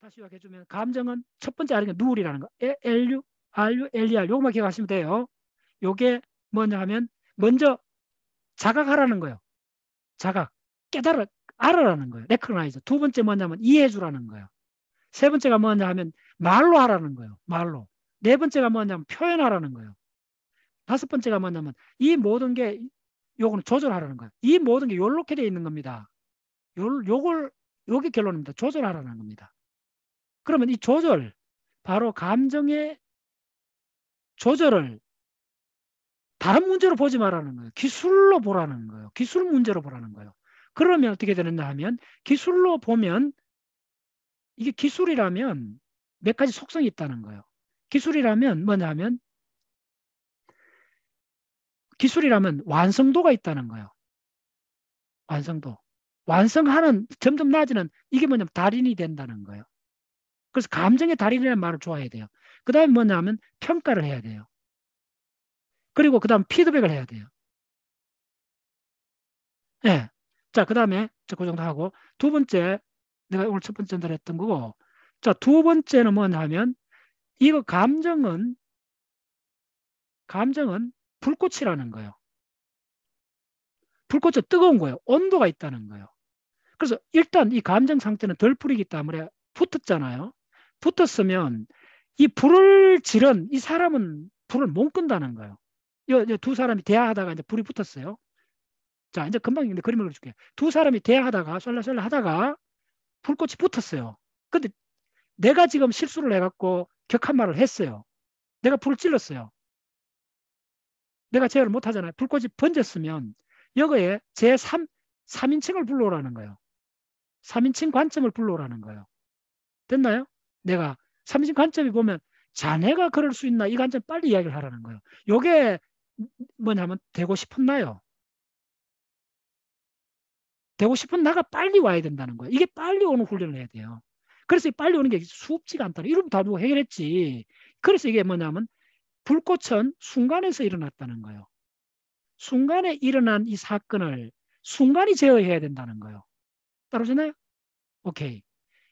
다시 요약해주면 감정은 첫 번째 아는 게 누울이라는 거. LU, RU, LER 요거만 기억하시면 돼요. 요게 뭐냐 하면 먼저 자각하라는 거예요. 자각. 깨달아, 알아라는 거예요. 레크나이저두 번째 뭐냐면 이해해주라는 거예요. 세 번째가 뭐냐 하면 말로 하라는 거예요. 말로. 네 번째가 뭐냐면 표현하라는 거예요. 다섯 번째가 뭐냐면 이 모든 게 요거는 조절하라는 거예요. 이 모든 게 요렇게 돼 있는 겁니다. 요, 요걸 요게 결론입니다. 조절하라는 겁니다. 그러면 이 조절, 바로 감정의 조절을 다른 문제로 보지 말라는 거예요. 기술로 보라는 거예요. 기술 문제로 보라는 거예요. 그러면 어떻게 되느냐 하면 기술로 보면 이게 기술이라면 몇 가지 속성이 있다는 거예요. 기술이라면 뭐냐 하면 기술이라면 완성도가 있다는 거예요. 완성도. 완성하는 점점 낮아지는 이게 뭐냐면 달인이 된다는 거예요. 그래서 감정의 달인이라는 말을 좋아해야 돼요. 그 다음에 뭐냐면 평가를 해야 돼요. 그리고 그 다음 피드백을 해야 돼요. 예. 네. 자, 그 다음에 그 정도 하고 두 번째 내가 오늘 첫 번째 전달했던 거고 자, 두 번째는 뭐냐면 이거 감정은 감정은 불꽃이라는 거예요. 불꽃은 뜨거운 거예요. 온도가 있다는 거예요. 그래서 일단 이 감정 상태는 덜 풀이기 때문에 붙었잖아요. 붙었으면 이 불을 지른 이 사람은 불을 못 끈다는 거예요. 두 사람이 대화하다가 이제 불이 붙었어요. 자, 이제 금방 근데 그림을 그려줄게요. 두 사람이 대화하다가 쏠라쏠라 하다가 불꽃이 붙었어요. 근데 내가 지금 실수를 해갖고 격한 말을 했어요. 내가 불을 찔렀어요. 내가 제어를 못 하잖아요. 불꽃이 번졌으면 여기에 제3, 3인칭을 불러오라는 거예요. 3인칭 관점을 불러오라는 거예요. 됐나요? 내가 삼신 관점이 보면 자네가 그럴 수 있나 이 관점 빨리 이야기를 하라는 거예요. 요게 뭐냐면 되고 싶었 나요. 되고 싶은 나가 빨리 와야 된다는 거예요. 이게 빨리 오는 훈련을 해야 돼요. 그래서 빨리 오는 게 수없지가 않다. 이러면 다 누가 해결했지. 그래서 이게 뭐냐면 불꽃은 순간에서 일어났다는 거예요. 순간에 일어난 이 사건을 순간이 제어해야 된다는 거예요. 따라지나요 오케이.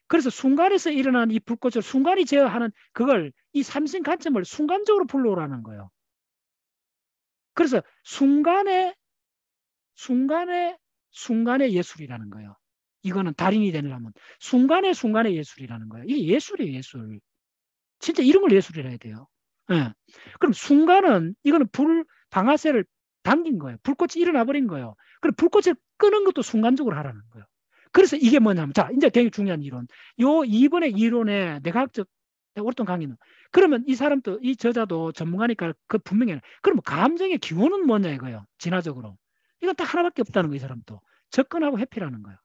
그래서 순간에서 일어난 이 불꽃을 순간이 제어하는 그걸 이 삼신 관점을 순간적으로 불러오라는 거예요. 그래서 순간에 순간에 순간의 예술이라는 거예요. 이거는 달인이 되려면 순간에 순간의 예술이라는 거예요. 이게 예술이에요, 예술. 진짜 이런 걸 예술이라 해야 돼요. 예. 그럼 순간은 이거는 불 방아쇠를 당긴 거예요. 불꽃이 일어나 버린 거예요. 그럼 불꽃을 끄는 것도 순간적으로 하라는 거예요. 그래서 이게 뭐냐면, 자, 이제 굉장히 중요한 이론. 요 이번에 이론에 내가학적 오랫동안 강의는 그러면 이 사람도 이 저자도 전문가니까 그 분명히 그러면 감정의 기원은 뭐냐 이거예요 진화적으로 이건 딱 하나밖에 없다는 거이 사람도 접근하고 회피라는 거예요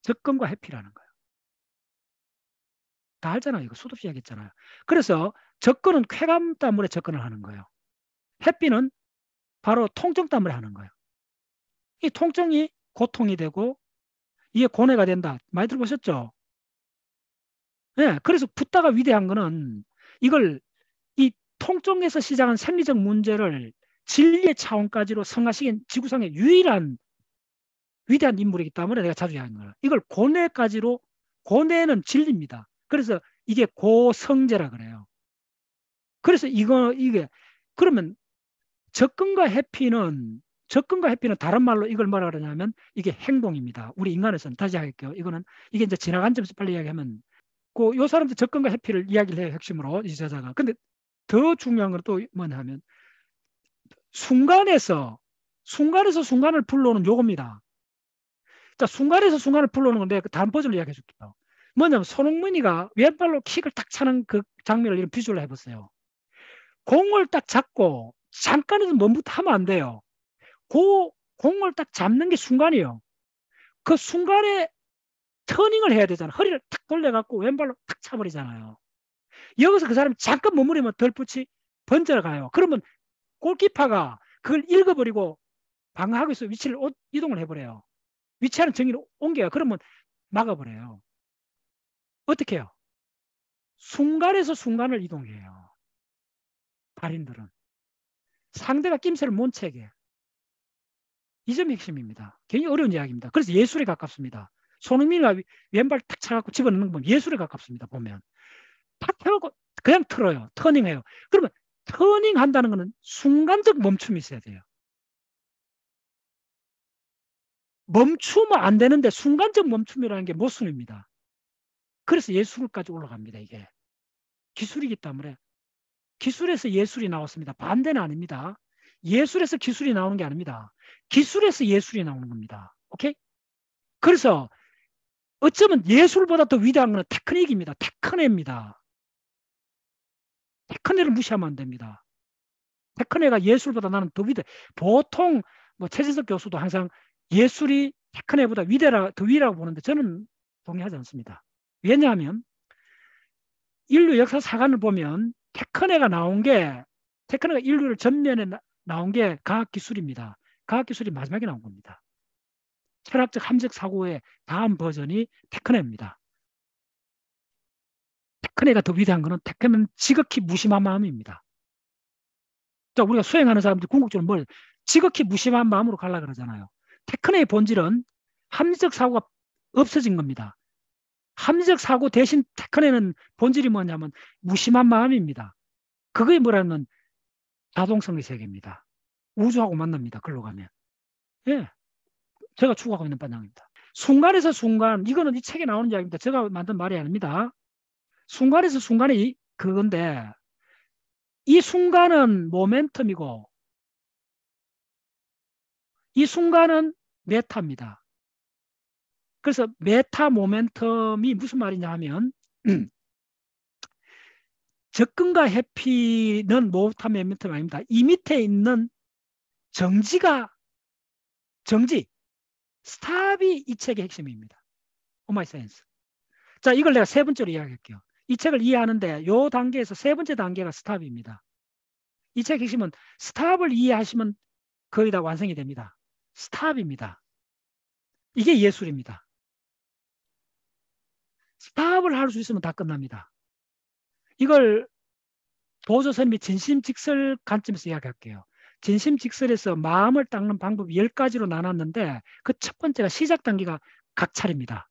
접근과 회피라는 거예요 다 알잖아요 이거 수도 없이 이야기했잖아요 그래서 접근은 쾌감 때문에 접근을 하는 거예요 회피는 바로 통증 때문에 하는 거예요 이 통증이 고통이 되고 이게 고뇌가 된다. 많이 들어보셨죠? 예, 그래서 붓다가 위대한 거는 이걸 이 통증에서 시작한 생리적 문제를 진리의 차원까지로 성화시킨 지구상의 유일한 위대한 인물이기 때문에 내가 자주 이야기하는 거예요. 이걸 고뇌까지로 고뇌는 진리입니다. 그래서 이게 고성제라 그래요. 그래서 이거 이게 그러면 접근과 해피는 접근과 회피는 다른 말로 이걸 뭐라 그러냐면 이게 행동입니다. 우리 인간에서는 다시 하겠고요. 이거는 이게 이제 지나간 점에서 빨리 이야기하면 그요 사람들 접근과 회피를 이야기를 해요. 핵심으로 이 저자가. 근데 더 중요한 건 또 뭐냐면 순간에서 순간에서 순간을 불러오는 요겁니다. 자, 순간에서 순간을 불러오는 건데 그 다른 버전을 이야기해 줄게요. 뭐냐면 손흥민이가 왼발로 킥을 딱 차는 그 장면을 이런 비주얼로 해보세요. 공을 딱 잡고 잠깐에서 뭔부터 하면 안 돼요. 그 공을 딱 잡는 게 순간이에요. 그 순간에 터닝을 해야 되잖아. 허리를 탁 돌려갖고 왼발로 탁 차버리잖아요. 여기서 그 사람이 잠깐 머무르면 덜붙이 번져가요. 그러면 골키퍼가 그걸 읽어버리고 방어하고 있어 위치를 오, 이동을 해버려요. 위치하는 정의로 옮겨요. 그러면 막아버려요. 어떻게 해요? 순간에서 순간을 이동해요. 발인들은. 상대가 낌새를 못 채게. 이 점이 핵심입니다. 굉장히 어려운 이야기입니다. 그래서 예술에 가깝습니다. 손흥민이 왼발 탁 차갖고 집어넣는 건 예술에 가깝습니다. 보면 탁 해갖고 그냥 틀어요. 터닝해요. 그러면 터닝한다는 것은 순간적 멈춤이 있어야 돼요. 멈추면 안 되는데 순간적 멈춤이라는 게 모순입니다. 그래서 예술까지 올라갑니다. 이게 기술이기 때문에 기술에서 예술이 나왔습니다. 반대는 아닙니다. 예술에서 기술이 나오는 게 아닙니다. 기술에서 예술이 나오는 겁니다. 오케이? 그래서 어쩌면 예술보다 더 위대한 건 테크닉입니다. 테크네입니다. 테크네를 무시하면 안 됩니다. 테크네가 예술보다 나는 더 위대. 보통 뭐 최진석 교수도 항상 예술이 테크네보다 위대라 더 위라고 보는데 저는 동의하지 않습니다. 왜냐하면 인류 역사 사관을 보면 테크네가 나온 게 테크네가 인류를 전면에 나온 게 과학 기술입니다. 과학기술이 마지막에 나온 겁니다. 철학적 함적 사고의 다음 버전이 테크네입니다. 테크네가 더 위대한 것은 테크네는 지극히 무심한 마음입니다. 자, 우리가 수행하는 사람들이 궁극적으로 뭘 지극히 무심한 마음으로 갈라 그러잖아요. 테크네의 본질은 함적 사고가 없어진 겁니다. 함적 사고 대신 테크네는 본질이 뭐냐면 무심한 마음입니다. 그게 뭐라면 자동성의 세계입니다. 우주하고 만납니다. 글로 가면. 예. 제가 추구하고 있는 방향입니다 순간에서 순간, 이거는 이 책에 나오는 이야기입니다. 제가 만든 말이 아닙니다. 순간에서 순간이 그건데, 이 순간은 모멘텀이고, 이 순간은 메타입니다. 그래서 메타 모멘텀이 무슨 말이냐 하면, 적근과 해피는 모타 모멘텀 아닙니다. 이 밑에 있는 정지가 정지 스탑이 이 책의 핵심입니다. 오마이 사이언스. 자, 이걸 내가 세 번째로 이야기할게요. 이 책을 이해하는데 요 단계에서 세 번째 단계가 스탑입니다. 이책의 핵심은 스탑을 이해하시면 거의 다 완성이 됩니다. 스탑입니다. 이게 예술입니다. 스탑을 할 수 있으면 다 끝납니다. 이걸 보조선 및 진심직설 관점에서 이야기할게요. 진심 직설에서 마음을 닦는 방법 10가지로 나눴는데 그 첫 번째가 시작 단계가 각찰입니다.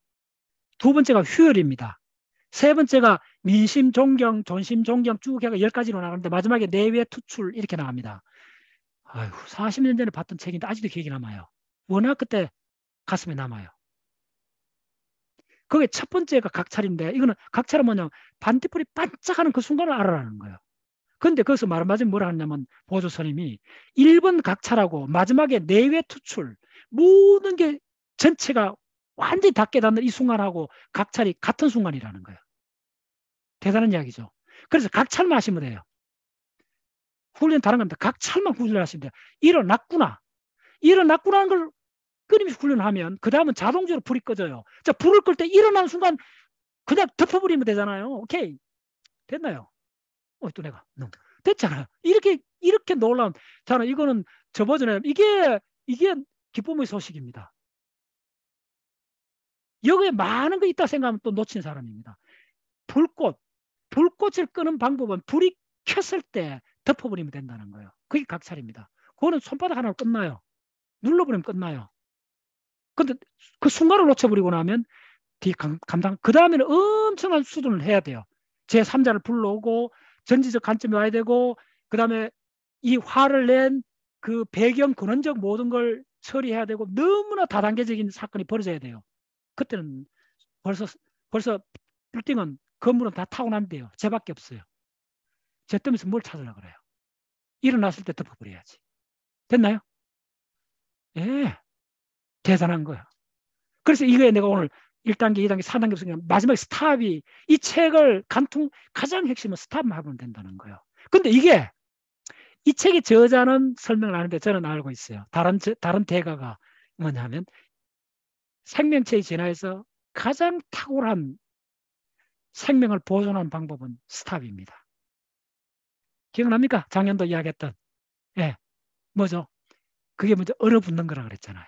두 번째가 휴열입니다. 세 번째가 민심 존경, 존심 존경 쭉 해가 10가지로 나가는데 마지막에 내외 투출 이렇게 나갑니다. 아유, 40년 전에 봤던 책인데 아직도 기억이 남아요. 워낙 그때 가슴에 남아요. 그게 첫 번째가 각찰인데 이거는 각찰은 뭐냐면 반딧불이 반짝하는 그 순간을 알아라는 거예요. 근데 거기서 말하자면 뭐라 하냐면 보조선임이 1번 각차라고 마지막에 내외 투출 모든 게 전체가 완전히 다 깨닫는 이 순간하고 각찰이 같은 순간이라는 거예요. 대단한 이야기죠. 그래서 각찰만 하시면 돼요. 훈련 다른 겁니다. 각찰만 훈련을 하시면 돼요. 일어났구나. 일어났구나 하는 걸 끊임없이 훈련하면 그 다음은 자동적으로 불이 꺼져요. 자, 불을 끌 때 일어나는 순간 그냥 덮어버리면 되잖아요. 오케이. 됐나요? 어또내가됐잖아 네. 이렇게 이렇게 놀라운 저는 이거는 저버전에 이게 이게 기쁨의 소식입니다. 여기에 많은 거 있다 생각하면 또 놓친 사람입니다. 불꽃 불꽃을 끄는 방법은 불이 켰을 때 덮어버리면 된다는 거예요. 그게 각찰입니다. 그거는 손바닥 하나로 끝나요. 눌러버리면 끝나요. 근데 그 순간을 놓쳐버리고 나면 뒤 감당 그 다음에는 엄청난 수준을 해야 돼요. 제 3자를 불러오고 전지적 관점이 와야 되고 그다음에 이 화를 낸 그 배경 근원적 모든 걸 처리해야 되고 너무나 다단계적인 사건이 벌어져야 돼요. 그때는 벌써 벌써 빌딩은 건물은 다 타고난대요. 제밖에 없어요. 제 뜸에서 뭘 찾으려 그래요. 일어났을 때 덮어버려야지. 됐나요? 예. 대단한 거야. 그래서 이거에 내가 오늘 1단계, 2단계, 4단계 무슨 마지막에 스탑이 이 책을 간통 가장 핵심은 스탑만 하면 된다는 거예요. 근데 이게 이 책의 저자는 설명을 하는데 저는 알고 있어요. 다른 다른 대가가 뭐냐면 생명체의 진화에서 가장 탁월한 생명을 보존하는 방법은 스탑입니다. 기억납니까? 작년도 이야기했던. 예. 뭐죠? 그게 먼저 얼어붙는 거라 그랬잖아요.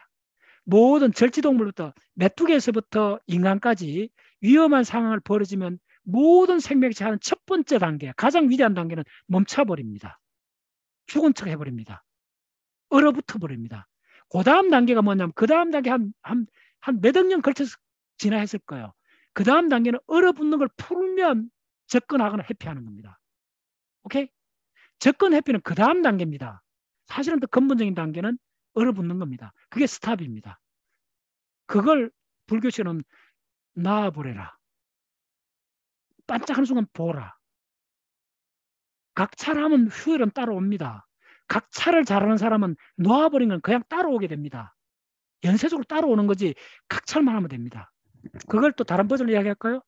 모든 절지동물부터 메뚜기에서부터 인간까지 위험한 상황을 벌어지면 모든 생명체 하는 첫 번째 단계, 가장 위대한 단계는 멈춰버립니다. 죽은 척 해버립니다. 얼어붙어 버립니다. 그 다음 단계가 뭐냐면 그 다음 단계 한, 한, 한 몇 억 년 걸쳐서 지나했을 거예요. 그 다음 단계는 얼어붙는 걸 풀면 접근하거나 회피하는 겁니다. 오케이? 접근 회피는 그 다음 단계입니다. 사실은 더 근본적인 단계는 얼어붙는 겁니다. 그게 스탑입니다. 그걸 불교처럼 나아보래라. 반짝하는 순간 보라. 각찰하면 휴일은 따라옵니다. 각찰을 잘하는 사람은 놓아버린 건 그냥 따라오게 됩니다. 연쇄적으로 따라오는 거지 각찰만 하면 됩니다. 그걸 또 다른 버전으로 이야기할까요?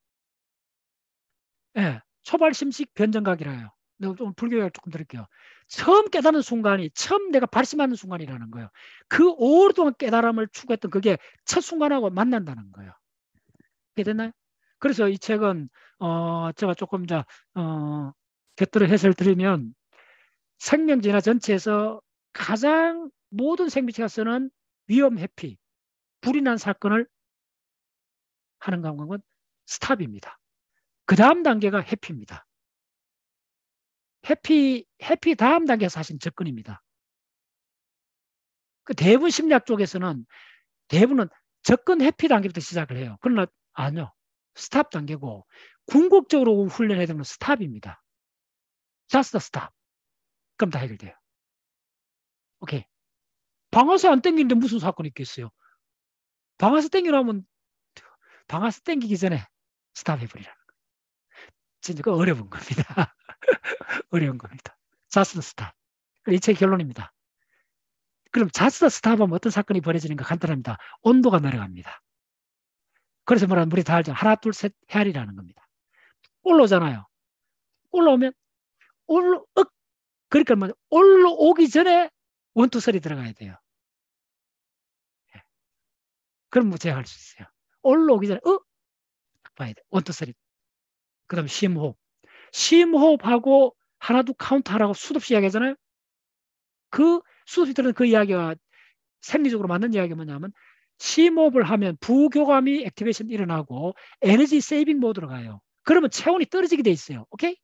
예, 네, 초발심식 변정각이라요. 내가 좀 불교를 조금 드릴게요. 처음 깨닫는 순간이 처음 내가 발심하는 순간이라는 거예요. 그 오랫동안 깨달음을 추구했던 그게 첫 순간하고 만난다는 거예요. 이해 됐나요? 그래서 이 책은 어 제가 조금 자 어, 곁들여 해설을 드리면 생명 진화 전체에서 가장 모든 생명체가 쓰는 위험 회피 불이 난 사건을 하는 방법은 스탑입니다. 그 다음 단계가 해피입니다. 해피, 해피 다음 단계에서 하신 접근입니다. 그 대부분 심리학 쪽에서는 대부분은 접근 해피 단계부터 시작을 해요. 그러나 아니요. 스탑 단계고 궁극적으로 훈련해야 되는 스탑입니다. 자스터 스탑. 그럼 다 해결돼요. 오케이. 방아쇠 안 땡기는데 무슨 사건이 있겠어요? 방아쇠 땡기라면 방아쇠 땡기기 전에 스탑 해버리라는 진짜 그 어려운 겁니다. 어려운 겁니다. 자스 스탑. 이 책의 결론입니다. 그럼 자스 스탑하면 어떤 사건이 벌어지는가 간단합니다. 온도가 내려갑니다. 그래서 뭐라 물이 다 알죠. 하나 둘 셋 헤아리라는 겁니다. 올라오잖아요. 올라오면 올라 억 그러니까 뭐 올라오기 전에 원투 설이 들어가야 돼요. 예. 그럼 뭐제할수 있어요. 올라오기 전에 어 봐야 돼. 원투 설이. 그다음 심호흡. 심호흡하고 하나도 카운트하라고 수없이 도 이야기하잖아요. 그 수없이 도 들은 그이야기가 생리적으로 맞는 이야기가 뭐냐면 심업을 하면 부교감이 액티베이션 일어나고 에너지 세이빙 모드로 가요. 그러면 체온이 떨어지게 돼 있어요. 오케이?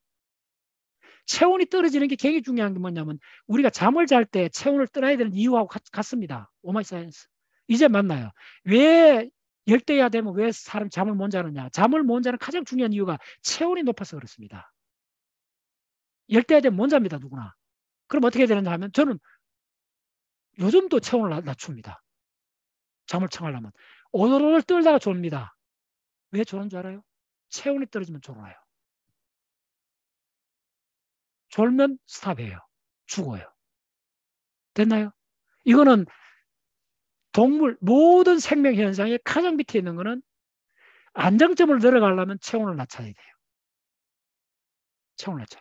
체온이 떨어지는 게 굉장히 중요한 게 뭐냐면 우리가 잠을 잘 때 체온을 떠나야 되는 이유하고 같습니다. 오마이 사이언스. 이제 만나요. 왜 열대야 되면 왜 사람 잠을 못 자느냐? 잠을 못 자는 가장 중요한 이유가 체온이 높아서 그렇습니다. 열대야된 원자입니다, 누구나. 그럼 어떻게 되느냐 하면 저는 요즘도 체온을 낮춥니다. 잠을 청하려면. 오로를 떨다가 졸입니다왜 졸은 줄 알아요? 체온이 떨어지면 졸아요. 졸면 스탑해요. 죽어요. 됐나요? 이거는 동물 모든 생명 현상의 가장 밑에 있는 거는 안정점을 내려가려면 체온을 낮춰야 돼요. 체온을 낮춰.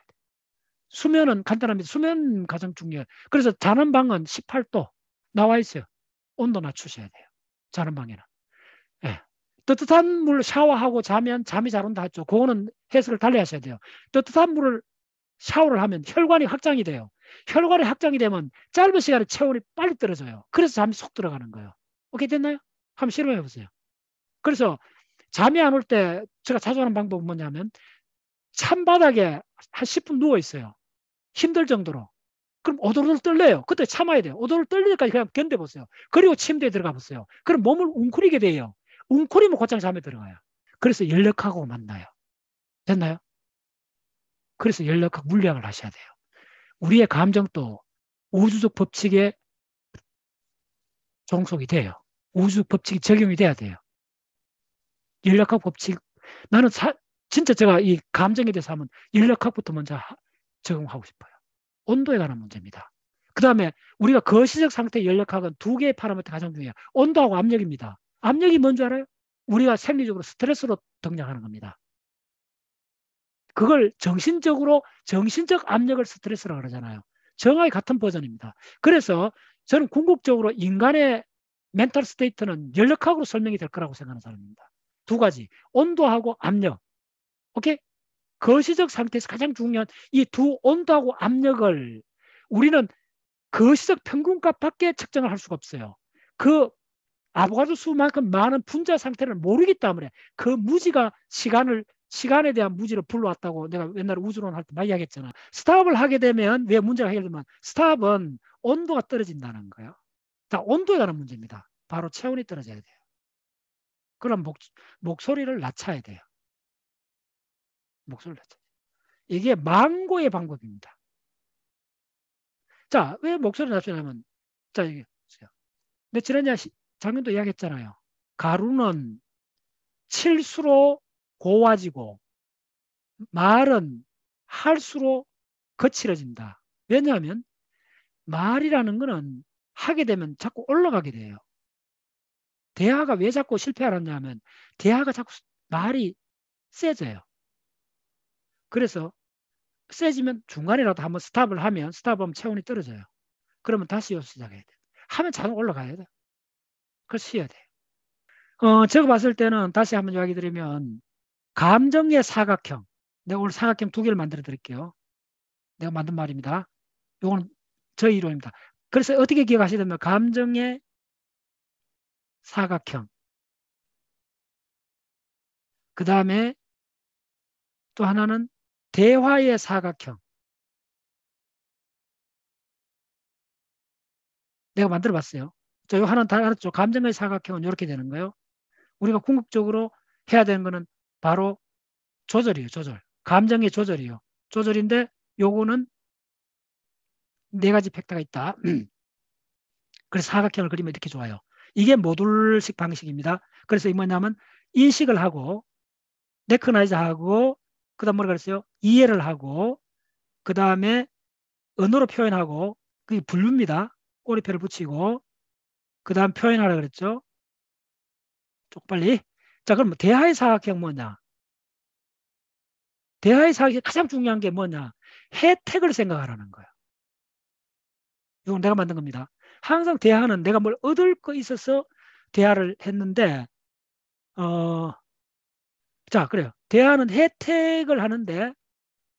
수면은 간단합니다. 수면 가장 중요해요. 그래서 자는 방은 18도 나와 있어요. 온도 낮추셔야 돼요. 자는 방에는. 예. 뜨뜻한물 샤워하고 자면 잠이 잘 온다 했죠. 그거는 해석을 달리 하셔야 돼요. 뜨뜻한 물을 샤워를 하면 혈관이 확장이 돼요. 혈관이 확장이 되면 짧은 시간에 체온이 빨리 떨어져요. 그래서 잠이 속 들어가는 거예요. 오케이 됐나요? 한번 실험해 보세요. 그래서 잠이 안 올 때 제가 자주 하는 방법은 뭐냐면 찬바닥에 한 10분 누워 있어요. 힘들 정도로. 그럼 오돌오돌 떨려요. 그때 참아야 돼요. 오돌오돌 떨릴 때까지 그냥 견뎌보세요. 그리고 침대에 들어가 보세요. 그럼 몸을 웅크리게 돼요. 웅크리면 곧장 잠에 들어가요. 그래서 연락하고 만나요. 됐나요? 그래서 연락하고 물량을 하셔야 돼요. 우리의 감정도 우주적 법칙에 종속이 돼요. 우주 법칙이 적용이 돼야 돼요. 연락학 법칙. 나는 사, 진짜 제가 이 감정에 대해서 하면 연락학부터 먼저 적용하고 싶어요. 온도에 관한 문제입니다. 그 다음에 우리가 거시적 상태 열력학은두 개의 파라미터 가장 중요해요. 온도하고 압력입니다. 압력이 뭔 줄 알아요? 우리가 생리적으로 스트레스로 등장하는 겁니다. 그걸 정신적으로 정신적 압력을 스트레스라고 그러잖아요. 정하의 같은 버전입니다. 그래서 저는 궁극적으로 인간의 멘탈 스테이트는 열력학으로 설명이 될 거라고 생각하는 사람입니다. 두 가지. 온도하고 압력. 오케이? 거시적 그 상태에서 가장 중요한 이 두 온도하고 압력을 우리는 거시적 그 평균값밖에 측정을 할 수가 없어요. 그 아보가드 수만큼 많은 분자 상태를 모르기 때문에 그 무지가 시간을 시간에 대한 무지를 불러왔다고 내가 옛날에 우주론 할 때 많이 이야기했잖아. 스탑을 하게 되면 왜 문제가 해결되면 스탑은 온도가 떨어진다는 거예요. 자, 온도에 관한 문제입니다. 바로 체온이 떨어져야 돼요. 그럼 목, 목소리를 낮춰야 돼요. 목소리를 낮춰요. 이게 망고의 방법입니다. 자, 왜목소리 낮추냐면 자, 이게 보세요. 근데 지난해 작년도 이야기했잖아요. 가루는 칠수로 고와지고 말은 할수록 거칠어진다. 왜냐하면 말이라는 거는 하게 되면 자꾸 올라가게 돼요. 대화가 왜 자꾸 실패하느냐 하면 대화가 자꾸 말이 세져요. 그래서 세지면 중간이라도 한번 스탑을 하면 스탑하면 체온이 떨어져요. 그러면 다시 시작해야 돼. 하면 자동 올라가야 돼. 그걸 쉬어야 돼. 어, 제가 봤을 때는 다시 한번 이야기 드리면 감정의 사각형. 내가 오늘 사각형 두 개를 만들어 드릴게요. 내가 만든 말입니다. 이건 저의 이론입니다. 그래서 어떻게 기억하시야 되면 감정의 사각형. 그 다음에 또 하나는 대화의 사각형. 내가 만들어 봤어요. 저 하나 다알았죠 감정의 사각형은 이렇게 되는 거예요. 우리가 궁극적으로 해야 되는 거는 바로 조절이에요. 조절. 감정의 조절이에요. 조절인데 요거는 네 가지 팩터가 있다. 그래서 사각형을 그리면 이렇게 좋아요. 이게 모듈식 방식입니다. 그래서 이 뭐냐면 인식을 하고 레크나이즈하고 그 다음 뭐라 그랬어요? 이해를 하고 그 다음에 언어로 표현하고 그게 분류입니다. 꼬리표를 붙이고 그 다음 표현하라 그랬죠. 쪽 빨리. 자 그럼 대하의 사각형 뭐냐? 대하의 사각형 가장 중요한 게 뭐냐? 혜택을 생각하라는 거야. 이건 내가 만든 겁니다. 항상 대하는 내가 뭘 얻을 거 있어서 대하를 했는데 어자 그래요. 대안은 혜택을 하는데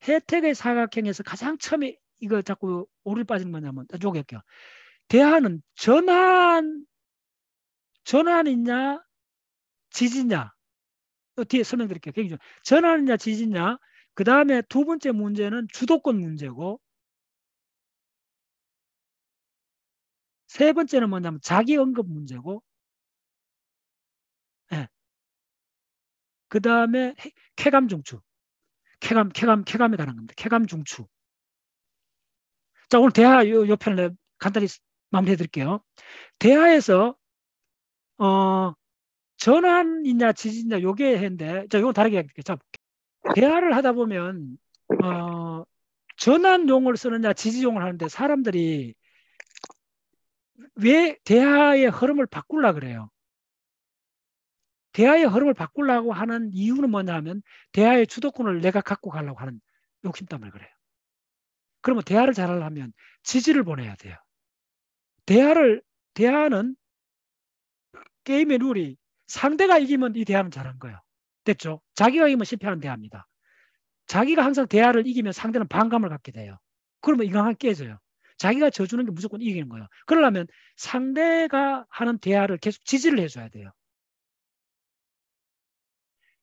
혜택의 사각형에서 가장 처음에 이거 자꾸 오를 빠지는 거냐면 쪼갤게요. 대안은 전환 전환이냐 지지냐 뒤에 설명드릴게요. 굉장히 전환이냐 지지냐 그 다음에 두 번째 문제는 주도권 문제고 세 번째는 뭐냐면 자기 언급 문제고 그 다음에 쾌감 중추. 쾌감, 쾌감, 쾌감에 관한 겁니다. 쾌감 중추. 자, 오늘 대화 요, 요 편을 간단히 마무리해 드릴게요. 대화에서 어, 전환이냐 지진이냐 요게 해인데, 자, 요거 다르게 할게요. 자, 대화를 하다 보면, 어, 전환용을 쓰느냐 지지용을 하는데 사람들이 왜 대화의 흐름을 바꾸려 그래요? 대화의 흐름을 바꾸려고 하는 이유는 뭐냐 하면 대화의 주도권을 내가 갖고 가려고 하는 욕심 때문에 그래요. 그러면 대화를 잘하려면 지지를 보내야 돼요. 대화를 대화는 게임의 룰이 상대가 이기면 이 대화는 잘한 거예요. 됐죠? 자기가 이기면 실패하는 대화입니다. 자기가 항상 대화를 이기면 상대는 반감을 갖게 돼요. 그러면 이간관계 깨져요. 자기가 져주는 게 무조건 이기는 거예요. 그러려면 상대가 하는 대화를 계속 지지를 해줘야 돼요.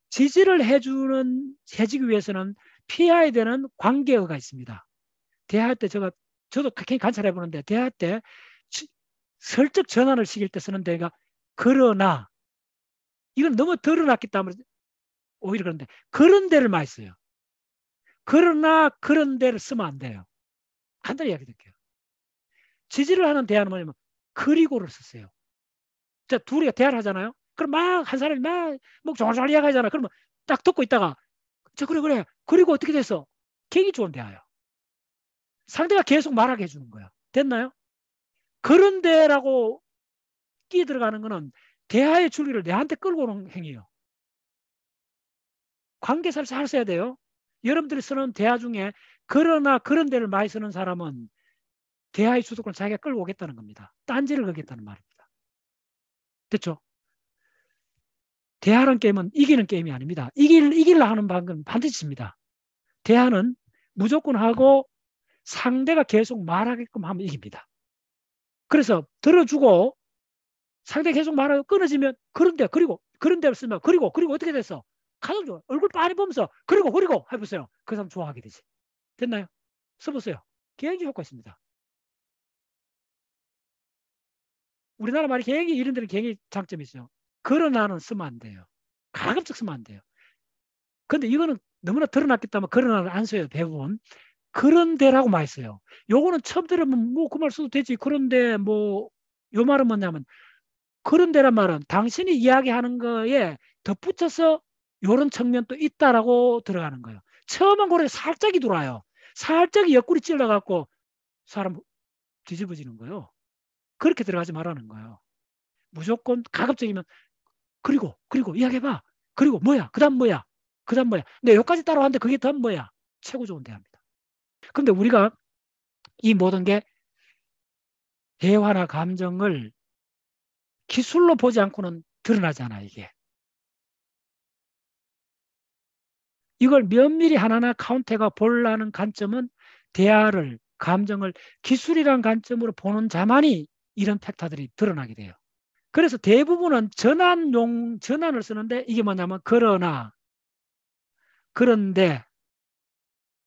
지지를 해주는 해주기 위해서는 피해야 되는 관계가 있습니다. 대화 때 제가 저도 그렇게 관찰해 보는데 대화 때 설적 전환을 시킬 때 쓰는 데가 그러나 이건 너무 드러났기 때문에 오히려 그런데 그런 데를 많이 써요. 그러나 그런 데를 쓰면 안 돼요. 간단히 이야기 드게요 지지를 하는 대화는 뭐냐면 그리고를 쓰세요. 자, 둘이 대화를 하잖아요. 그럼 막 한 사람이 막뭐 조절 이야기하잖아. 그러면 딱 듣고 있다가 저 그래 그래. 그리고 어떻게 됐어? 객이 좋은 대화요. 상대가 계속 말하게 해주는 거야. 됐나요? 그런데라고 끼 들어가는 거는 대화의 줄기를 내한테 끌고 오는 행위예요. 관계사를 잘 써야 돼요. 여러분들이 쓰는 대화 중에 그러나 그런 데를 많이 쓰는 사람은 대화의 주도권 을 자기가 끌고 오겠다는 겁니다. 딴지를 걸겠다는 말입니다. 됐죠? 대하는 게임은 이기는 게임이 아닙니다. 이길, 이길라 하는 방은 반드시 집니다. 대하는 무조건 하고 상대가 계속 말하게끔 하면 이깁니다. 그래서 들어주고 상대 계속 말하고 끊어지면 그런데 그리고 그런데 로쓰면 그리고 그리고 어떻게 됐어? 가장 좋아. 얼굴 빨리 보면서 그리고 그리고 해보세요. 그 사람 좋아하게 되지. 됐나요? 써보세요. 굉장히 효과 있습니다. 우리나라 말이 굉장히 이런 데는 굉장히 장점이 있어요. 그러나는 쓰면 안 돼요. 가급적 쓰면 안 돼요. 근데 이거는 너무나 드러났기 때문에 그러나를 안 써요. 대부분. 그런데라고 말이 써요. 요거는 처음 들으면 뭐 그 말 써도 되지. 그런데 뭐 요 말은 뭐냐면 그런데란 말은 당신이 이야기하는 거에 덧붙여서 요런 측면도 있다라고 들어가는 거예요. 처음은 고래 살짝이 돌아요. 살짝이 옆구리 찔러갖고 사람 뒤집어지는 거예요. 그렇게 들어가지 말라는 거예요. 무조건 가급적이면 그리고 그리고 이야기해봐. 그리고 뭐야? 그다음 뭐야? 그다음 뭐야? 근데 네, 여기까지 따라왔는데 그게 다음 뭐야? 최고 좋은 대화입니다. 근데 우리가 이 모든 게 대화나 감정을 기술로 보지 않고는 드러나잖아 이게. 이걸 면밀히 하나하나 카운테가볼라는 관점은 대화를 감정을 기술이란 관점으로 보는 자만이 이런 팩터들이 드러나게 돼요. 그래서 대부분은 전환용 전환을 쓰는데 이게 뭐냐면 그러나 그런데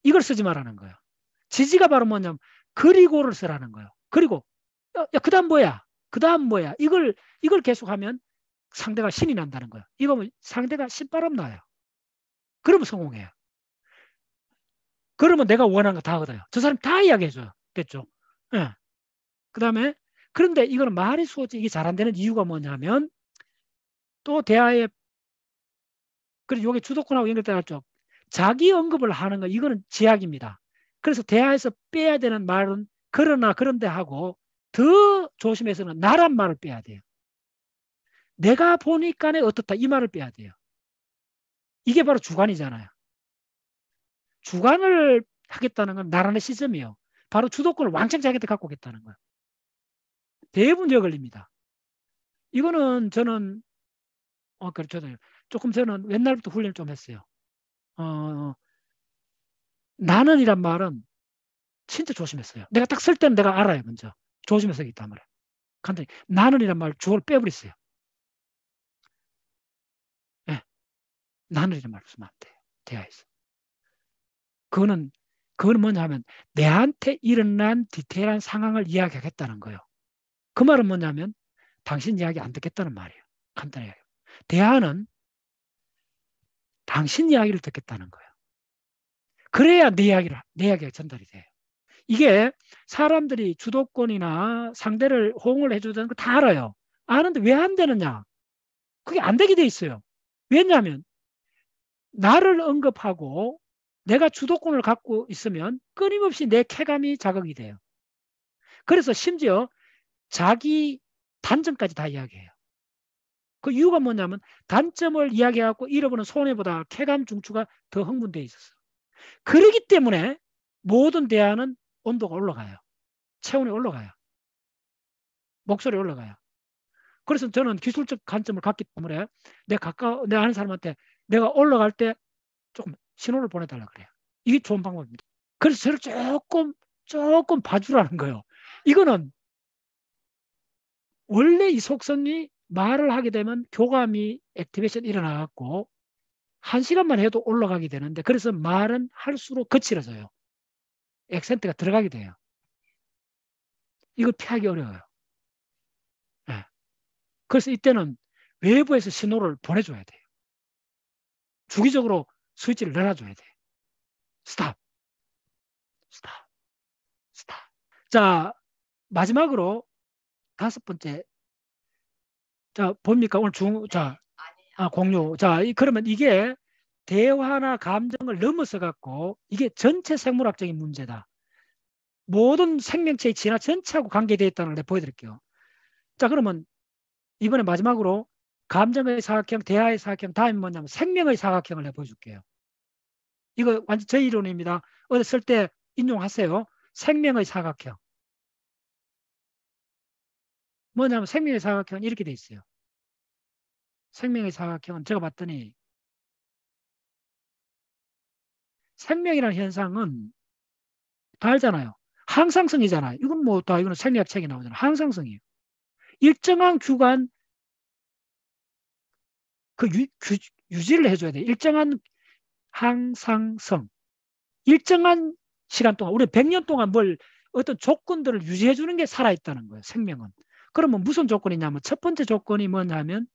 이걸 쓰지 말라는 거예요. 지지가 바로 뭐냐면 그리고를 쓰라는 거예요. 그리고 야, 어, 야, 그다음 뭐야? 그다음 뭐야? 이걸 이걸 계속하면 상대가 신이 난다는 거예요. 이거 면 상대가 신바람 나요. 그러면 성공해요. 그러면 내가 원하는 거 다 얻어요. 저 사람 다 이야기해줘요. 됐죠? 예. 그 다음에 그런데 이거는 말이 수호지 이게 잘 안 되는 이유가 뭐냐면 또 대화에 그리고 여기 주도권하고 연결돼가지고 자기 언급을 하는 거 이거는 제약입니다. 그래서 대화에서 빼야 되는 말은 그러나 그런데 하고 더 조심해서는 나란 말을 빼야 돼요. 내가 보니까는 어떻다 이 말을 빼야 돼요. 이게 바로 주관이잖아요. 주관을 하겠다는 건 나란의 시점이요. 에 바로 주도권을 왕창 자기한테 갖고 오겠다는 거예요. 대부분에 걸립니다. 이거는 저는 어, 그렇죠. 조금 저는 옛날부터 훈련 을좀 했어요. 어, 나는이란 말은 진짜 조심했어요. 내가 딱 쓸 때는 내가 알아요, 먼저. 조심해서 쓰겠단 말이에요. 간단히 나는이란 말 주어를 빼버렸어요. 예. 네. 나는이란 말 쓰면 안 돼요. 대화에서. 그거는 그거는 뭐냐 면 내한테 일어난 디테일한 상황을 이야기하겠다는 거예요. 그 말은 뭐냐면 당신 이야기 안 듣겠다는 말이에요. 간단히 이야기. 대안은 당신 이야기를 듣겠다는 거예요. 그래야 내 이야기를 내 이야기가 전달이 돼요. 이게 사람들이 주도권이나 상대를 호응을 해주다는 거다 알아요. 아는데 왜 안 되느냐? 그게 안 되게 돼 있어요. 왜냐하면 나를 언급하고 내가 주도권을 갖고 있으면 끊임없이 내 쾌감이 자극이 돼요. 그래서 심지어 자기 단점까지 다 이야기해요. 그 이유가 뭐냐면 단점을 이야기하고 잃어버는 손해보다 쾌감 중추가 더 흥분돼 있었어. 그러기 때문에 모든 대화는 온도가 올라가요. 체온이 올라가요. 목소리 올라가요. 그래서 저는 기술적 관점을 갖기 때문에 내가까운내 아는 사람한테 내가 올라갈 때 조금 신호를 보내달라 그래요. 이게 좋은 방법입니다. 그래서 저를 조금 조금 봐주라는 거예요. 이거는 원래 이 속성이 말을 하게 되면 교감이 액티베이션 일어나갖고 한 시간만 해도 올라가게 되는데 그래서 말은 할수록 거칠어져요. 액센트가 들어가게 돼요. 이걸 피하기 어려워요. 네. 그래서 이때는 외부에서 신호를 보내줘야 돼요. 주기적으로 스위치를 내놔줘야 돼요. 스탑. 스탑. 스탑. 자, 마지막으로 다섯 번째. 자, 봅니까? 오늘 중, 자, 아, 공유. 자, 그러면 이게 대화나 감정을 넘어서 갖고 이게 전체 생물학적인 문제다. 모든 생명체의 진화 전체하고 관계되어 있다는 걸 보여드릴게요. 자, 그러면 이번에 마지막으로 감정의 사각형, 대화의 사각형, 다음이 뭐냐면 생명의 사각형을 해보여줄게요. 이거 완전 제 이론입니다. 어렸을 때 인용하세요. 생명의 사각형. 뭐냐면 생명의 사각형은 이렇게 돼 있어요. 생명의 사각형은 제가 봤더니 생명이라는 현상은 다 알잖아요. 항상성이잖아요. 이건 뭐 다 이거는 생리학 책에 나오잖아요. 항상성이에요. 일정한 구간 그 유, 그 유지를 해줘야 돼. 일정한 항상성, 일정한 시간 동안 우리 100년 동안 뭘 어떤 조건들을 유지해 주는 게 살아있다는 거예요. 생명은 그러면 무슨 조건이냐면 첫 번째 조건이 뭐냐면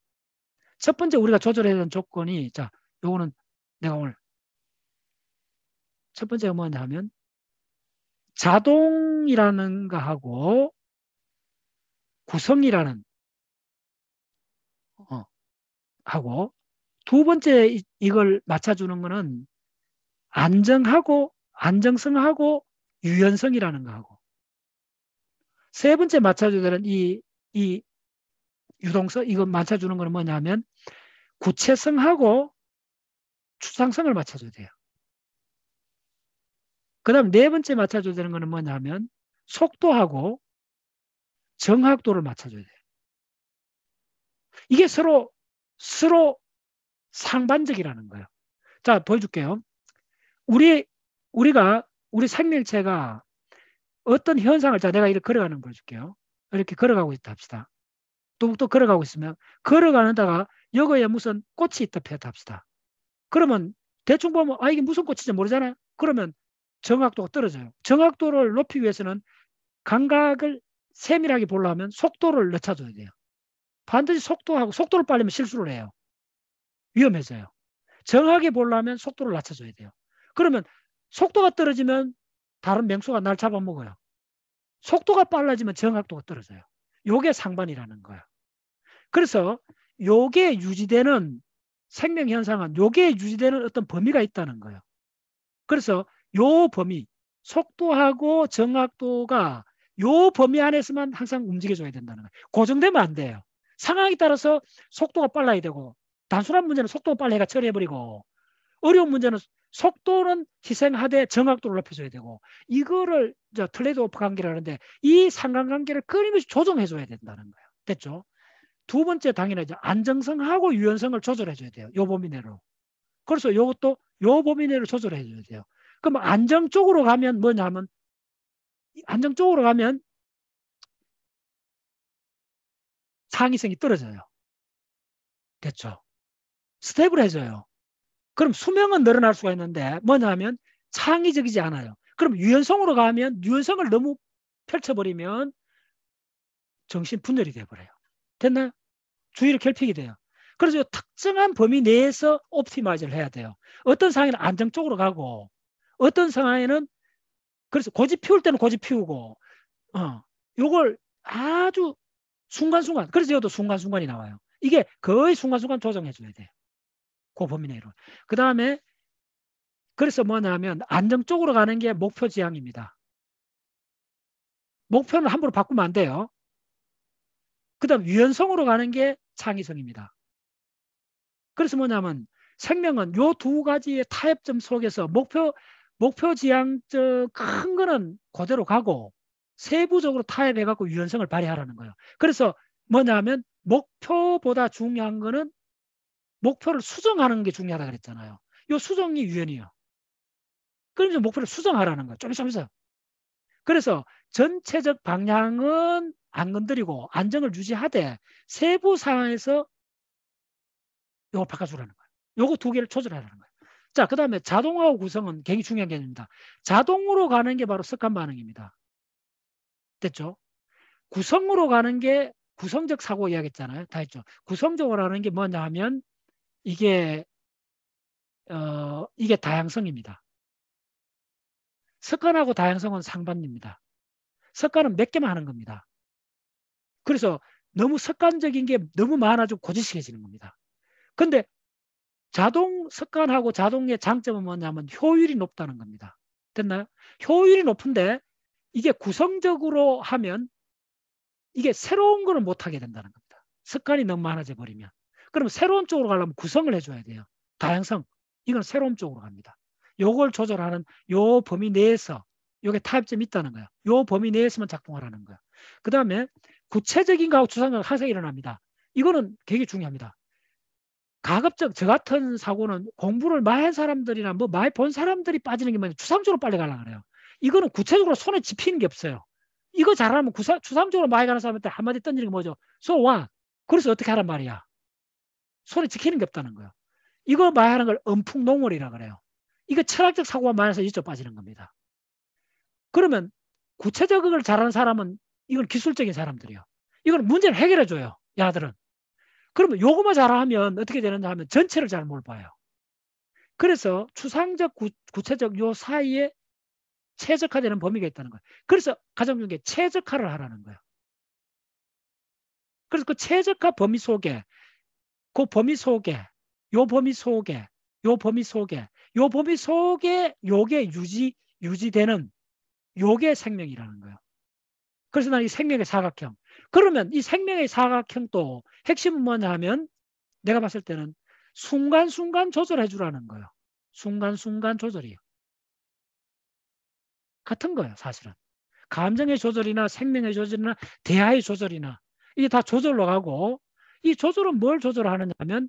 첫 번째 우리가 조절해야 되는 조건이 자, 요거는 내가 오늘 첫 번째가 뭐냐면 자동이라는 거 하고 구성이라는 어 하고 두 번째 이걸 맞춰주는 거는 안정하고 안정성하고 유연성이라는 거 하고 세 번째 맞춰줘야 되는 이이 유동성 이거 맞춰주는 건 뭐냐면 구체성하고 추상성을 맞춰줘야 돼요. 그 다음 네 번째 맞춰줘야 되는 거는 뭐냐면 속도하고 정확도를 맞춰줘야 돼요. 이게 서로 서로 상반적이라는 거예요. 자 보여줄게요. 우리 우리가 우리 생명체가 어떤 현상을 자 내가 이를 걸어가는 걸 줄게요. 이렇게 걸어가고 있다 합시다. 뚝뚝 걸어가고 있으면 걸어가는 다가 여기에 무슨 꽃이 있다 폈다 합시다. 그러면 대충 보면 아 이게 무슨 꽃인지 모르잖아요. 그러면 정확도가 떨어져요. 정확도를 높이기 위해서는 감각을 세밀하게 보려 면 속도를 늦춰줘야 돼요. 반드시 속도하고 속도를 빨리면 실수를 해요. 위험해져요. 정확하게 보려면 속도를 낮춰줘야 돼요. 그러면 속도가 떨어지면 다른 명수가날 잡아먹어요. 속도가 빨라지면 정확도가 떨어져요. 요게 상반이라는 거야. 그래서 요게 유지되는 생명 현상은 요게 유지되는 어떤 범위가 있다는 거예요. 그래서 요 범위, 속도하고 정확도가 요 범위 안에서만 항상 움직여줘야 된다는 거예요. 고정되면 안 돼요. 상황에 따라서 속도가 빨라야 되고 단순한 문제는 속도가 빨라 해가 처리해버리고 어려운 문제는 속도는 희생하되 정확도를 높여줘야 되고 이거를 저 트레이드오프 관계를 하는데 이 상관관계를 끊임없이 조정해줘야 된다는 거예요. 됐죠? 두 번째 당연하죠. 안정성하고 유연성을 조절해줘야 돼요. 요 범위 내로. 그래서 요것도 요 범위 내로 조절해줘야 돼요. 그럼 안정 쪽으로 가면 뭐냐면 안정 쪽으로 가면 상위성이 떨어져요. 됐죠? 스텝을 해줘요. 그럼 수명은 늘어날 수가 있는데 뭐냐면 창의적이지 않아요. 그럼 유연성으로 가면 유연성을 너무 펼쳐버리면 정신 분열이 돼버려요. 됐나요? 주의를 결핍이 돼요. 그래서 특정한 범위 내에서 옵티마이즈를 해야 돼요. 어떤 상황에는 안정 적으로 가고 어떤 상황에는 그래서 고집 피울 때는 고집 피우고 어, 요걸 아주 순간순간 그래서 저도 순간순간이 나와요. 이게 거의 순간순간 조정해 줘야 돼요. 그 범위 내로. 그 다음에 그래서 뭐냐면 안정 쪽으로 가는 게 목표 지향입니다. 목표는 함부로 바꾸면 안 돼요. 그 다음 유연성으로 가는 게 창의성입니다. 그래서 뭐냐면 생명은 요 두 가지의 타협점 속에서 목표 목표 지향적 큰 거는 그대로 가고 세부적으로 타협해 갖고 유연성을 발휘하라는 거예요. 그래서 뭐냐면 목표보다 중요한 거는 목표를 수정하는 게 중요하다 고 그랬잖아요. 이 수정이 유연이요. 그러면서 목표를 수정하라는 거예요. 조금씩 조금 그래서 전체적 방향은 안 건드리고 안정을 유지하되 세부 상황에서 이거 바꿔주라는 거예요. 이거두 개를 조절하라는 거예요. 자, 그 다음에 자동화 구성은 굉장히 중요한 개념입니다. 자동으로 가는 게 바로 습관 반응입니다. 됐죠? 구성으로 가는 게 구성적 사고 이야기했잖아요. 다 했죠. 구성적으로 하는 게 뭐냐 하면 이게 어, 이게 다양성입니다. 습관하고 다양성은 상반입니다. 습관은 몇 개만 하는 겁니다. 그래서 너무 습관적인 게 너무 많아지고 고지식해지는 겁니다. 근데 자동 습관하고 자동의 장점은 뭐냐면 효율이 높다는 겁니다. 됐나요? 효율이 높은데 이게 구성적으로 하면 이게 새로운 거를 못하게 된다는 겁니다. 습관이 너무 많아져 버리면. 그럼 새로운 쪽으로 가려면 구성을 해줘야 돼요. 다양성. 이건 새로운 쪽으로 갑니다. 요걸 조절하는 요 범위 내에서 요게 타협점이 있다는 거예요요 범위 내에서만 작동하라는 거예요그 다음에 구체적인 가고 추상각 항상 일어납니다. 이거는 되게 중요합니다. 가급적 저 같은 사고는 공부를 많이 한 사람들이나 뭐 많이 본 사람들이 빠지는 게 많이 추상적으로 빨리 가려고 그래요. 이거는 구체적으로 손에 집히는 게 없어요. 이거 잘하면 구사, 추상적으로 많이 가는 사람한테 한마디 던지는 게 뭐죠? 소와 so 그래서 어떻게 하란 말이야. 손에 지키는 게 없다는 거예요. 이거 말하는 걸 음풍농월이라 그래요. 이거 철학적 사고가 많아서 이쪽 빠지는 겁니다. 그러면 구체적을 잘하는 사람은 이건 기술적인 사람들이요. 이건 문제를 해결해 줘요. 야들은. 그러면 요거만 잘하면 어떻게 되는지 하면 전체를 잘 못 봐요. 그래서 추상적 구, 구체적 요 사이에 최적화되는 범위가 있다는 거예요. 그래서 가정중에 최적화를 하라는 거예요. 그래서 그 최적화 범위 속에 그 범위 속에 요 범위 속에 요 범위 속에 요 범위 속에 요게 유지 유지되는 요게 생명이라는 거예요. 그래서 난이 생명의 사각형. 그러면 이 생명의 사각형도 핵심은 뭐냐 면 내가 봤을 때는 순간순간 조절해 주라는 거예요. 순간순간 조절이요. 에 같은 거예요, 사실은. 감정의 조절이나 생명의 조절이나 대화의 조절이나 이게 다 조절로 가고 이 조절은 뭘 조절하느냐 하면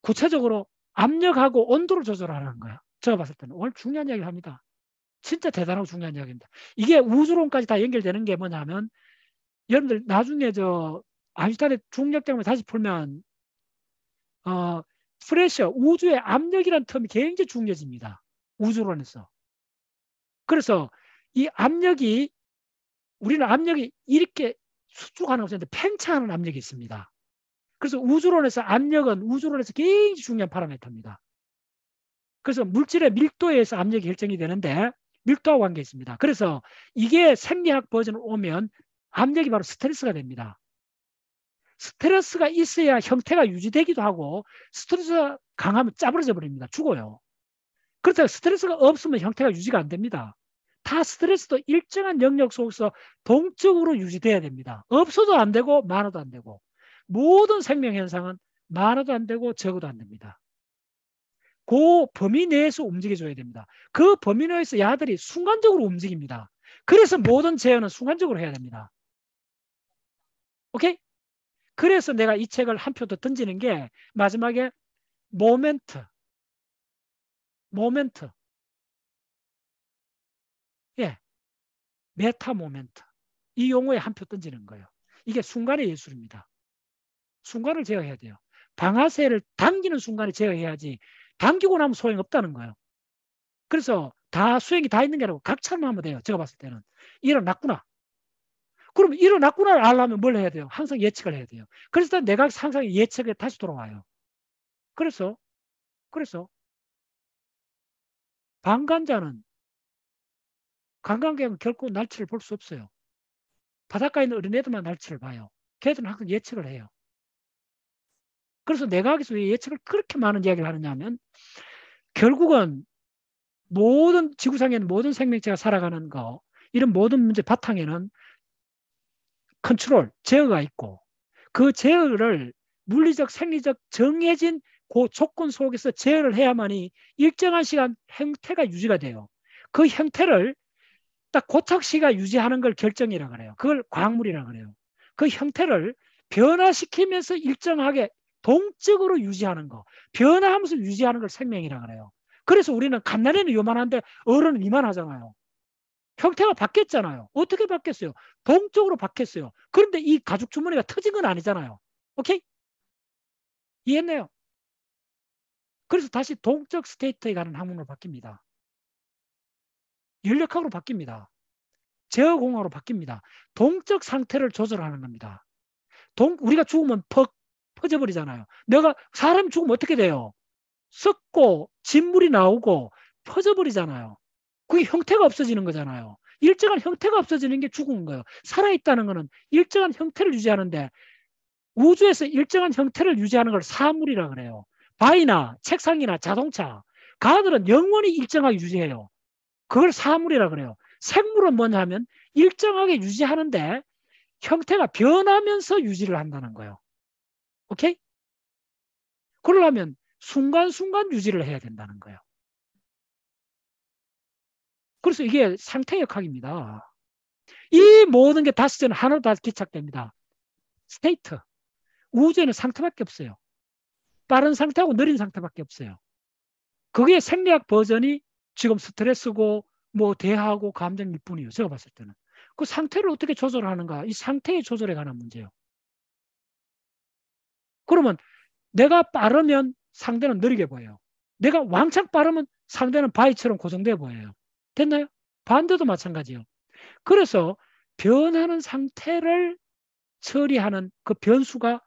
구체적으로 압력하고 온도를 조절하는 거야. 제가 봤을 때는 오늘 중요한 이야기를 합니다. 진짜 대단하고 중요한 이야기입니다. 이게 우주론까지 다 연결되는 게 뭐냐면 여러분들 나중에 저 아인슈타인의 중력 때문에 다시 풀면 어 프레셔 우주의 압력이란 텀이 굉장히 중요해집니다. 우주론에서. 그래서 이 압력이 우리는 압력이 이렇게 수축하는 없었데 팽창하는 압력이 있습니다. 그래서 우주론에서 압력은 우주론에서 굉장히 중요한 파라메터입니다. 그래서 물질의 밀도에 서 압력이 결정이 되는데 밀도와 관계 있습니다. 그래서 이게 생리학 버전으로 오면 압력이 바로 스트레스가 됩니다. 스트레스가 있어야 형태가 유지되기도 하고 스트레스가 강하면 짜부러져 버립니다. 죽어요. 그렇다고 스트레스가 없으면 형태가 유지가 안 됩니다. 다 스트레스도 일정한 영역 속에서 동적으로 유지돼야 됩니다. 없어도 안 되고 많아도 안 되고. 모든 생명 현상은 많아도 안 되고 적어도 안 됩니다. 그 범위 내에서 움직여줘야 됩니다. 그 범위 내에서 야들이 순간적으로 움직입니다. 그래서 모든 제어는 순간적으로 해야 됩니다. 오케이? 그래서 내가 이 책을 한 표 더 던지는 게 마지막에 모멘트. 모멘트. 예. 메타 모멘트. 이 용어에 한 표 던지는 거예요. 이게 순간의 예술입니다. 순간을 제어해야 돼요. 방아쇠를 당기는 순간에 제어해야지 당기고 나면 소용없다는 거예요. 그래서 다 수행이 다 있는 게 아니고 각찰만 하면 돼요. 제가 봤을 때는. 일어났구나. 그럼 일어났구나를 알려면 뭘 해야 돼요? 항상 예측을 해야 돼요. 그래서 내가 항상 예측에 다시 돌아와요. 그래서 그래서 방관자는 관광객은 결코 날치를 볼 수 없어요. 바닷가에 있는 어린애들만 날치를 봐요. 걔들은 항상 예측을 해요. 그래서 내각에서 왜 예측을 그렇게 많은 이야기를 하느냐 하면 결국은 모든 지구상에 는 모든 생명체가 살아가는 거 이런 모든 문제 바탕에는 컨트롤 제어가 있고 그 제어를 물리적 생리적 정해진 그 조건 속에서 제어를 해야만이 일정한 시간 형태가 유지가 돼요. 그 형태를 딱 고착시가 유지하는 걸 결정이라 고 그래요. 그걸 광물이라 고 그래요. 그 형태를 변화시키면서 일정하게 동적으로 유지하는 거, 변화하면서 유지하는 걸 생명이라 그래요. 그래서 우리는 갓난에는 요만한데 어른은 이만하잖아요. 형태가 바뀌었잖아요. 어떻게 바뀌었어요? 동적으로 바뀌었어요. 그런데 이 가죽 주머니가 터진 건 아니잖아요. 오케이? 이해했네요 그래서 다시 동적 스테이트에 가는 항문으로 바뀝니다. 연력학으로 바뀝니다. 제어공화로 바뀝니다. 동적 상태를 조절하는 겁니다. 동, 우리가 죽으면 퍽 퍼져버리잖아요. 내가 사람 죽으면 어떻게 돼요? 썩고 진물이 나오고 퍼져버리잖아요. 그게 형태가 없어지는 거잖아요. 일정한 형태가 없어지는 게 죽은 거예요. 살아있다는 거는 일정한 형태를 유지하는데 우주에서 일정한 형태를 유지하는 걸 사물이라 그래요. 바이나 책상이나 자동차 가들은 영원히 일정하게 유지해요. 그걸 사물이라 그래요. 생물은 뭐냐 면 일정하게 유지하는데 형태가 변하면서 유지를 한다는 거예요. 오케이? 그러려면 순간순간 유지를 해야 된다는 거예요. 그래서 이게 상태역학입니다. 이 모든 게 다스는 하나로 다 기착됩니다. 스테이트. 우주에는 상태밖에 없어요. 빠른 상태하고 느린 상태밖에 없어요. 그게 생리학 버전이 지금 스트레스고 뭐 대하고 감정일 뿐이에요. 제가 봤을 때는. 그 상태를 어떻게 조절하는가. 이 상태의 조절에 관한 문제예요. 그러면 내가 빠르면 상대는 느리게 보여요. 내가 왕창 빠르면 상대는 바위처럼 고정돼 보여요. 됐나요? 반대도 마찬가지예요. 그래서 변하는 상태를 처리하는 그 변수가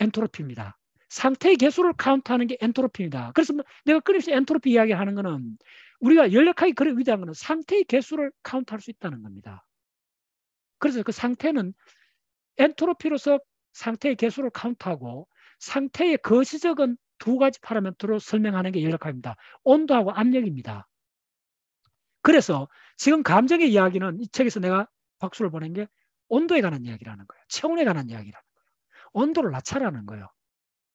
엔트로피입니다. 상태의 개수를 카운트하는 게 엔트로피입니다. 그래서 뭐 내가 끊임없이 엔트로피 이야기 하는 거는 우리가 연락하게 그래 위대한 것은 상태의 개수를 카운트할 수 있다는 겁니다. 그래서 그 상태는 엔트로피로서 상태의 개수를 카운트하고 상태의 거시적은 그 두 가지 파라멘터로 설명하는 게열역학입니다 온도하고 압력입니다. 그래서 지금 감정의 이야기는 이 책에서 내가 박수를 보낸 게 온도에 관한 이야기라는 거예요. 체온에 관한 이야기라는 거예요. 온도를 낮춰라는 거예요.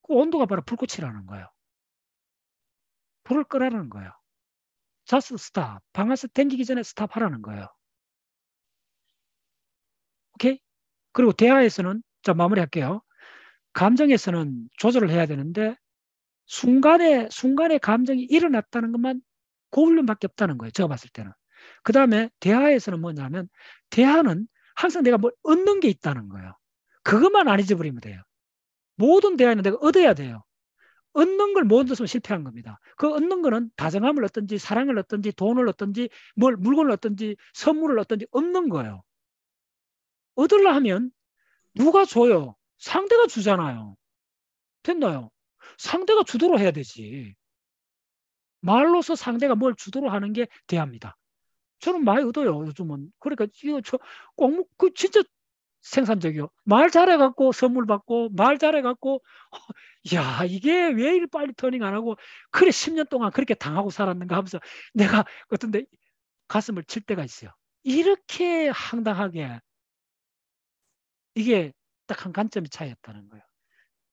그 온도가 바로 불꽃이라는 거예요. 불을 끄라는 거예요. 자스 스탑. 방아쇠 당기기 전에 스탑하라는 거예요. 오케이? 그리고 대화에서는 자 마무리할게요. 감정에서는 조절을 해야 되는데 순간에 순간에 감정이 일어났다는 것만 고훈련밖에 없다는 거예요. 제가 봤을 때는. 그 다음에 대화에서는 뭐냐면 대화는 항상 내가 뭘 얻는 게 있다는 거예요. 그것만 안 잊어버리면 돼요. 모든 대화는 내가 얻어야 돼요. 얻는 걸 못얻었으로 실패한 겁니다. 그 얻는 거는 다정함을 얻든지 사랑을 얻든지 돈을 얻든지 뭘 물건을 얻든지 선물을 얻든지 얻는 거예요. 얻으려 하면 누가 줘요? 상대가 주잖아요. 됐나요? 상대가 주도록 해야 되지. 말로서 상대가 뭘주도록 하는 게 대합니다. 저는 많이 얻어요, 요즘은. 그러니까, 이거 저, 꼭, 그, 진짜 생산적이요. 말 잘해갖고 선물 받고, 말 잘해갖고, 어, 야, 이게 왜 이리 빨리 터닝 안 하고, 그래, 10년 동안 그렇게 당하고 살았는가 하면서 내가 어떤데 가슴을 칠 때가 있어요. 이렇게 황당하게 이게 딱한 관점이 차이였다는 거예요.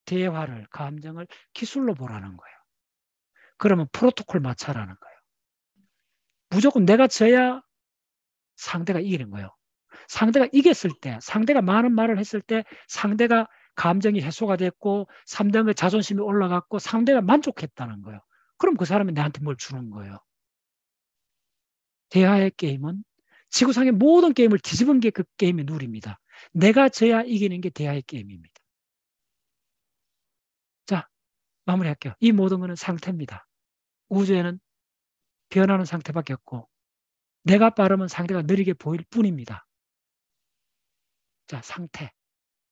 대화를, 감정을 기술로 보라는 거예요. 그러면 프로토콜 맞춰라는 거예요. 무조건 내가 져야 상대가 이기는 거예요. 상대가 이겼을 때, 상대가 많은 말을 했을 때, 상대가 감정이 해소가 됐고, 상대의 자존심이 올라갔고, 상대가 만족했다는 거예요. 그럼 그 사람이 나한테 뭘 주는 거예요. 대화의 게임은 지구상의 모든 게임을 뒤집은 게 그 게임의 룰입니다. 내가 져야 이기는 게 대화의 게임입니다. 자, 마무리할게요. 이 모든 것은 상태입니다. 우주에는 변하는 상태밖에 없고 내가 빠르면 상대가 느리게 보일 뿐입니다. 자, 상태.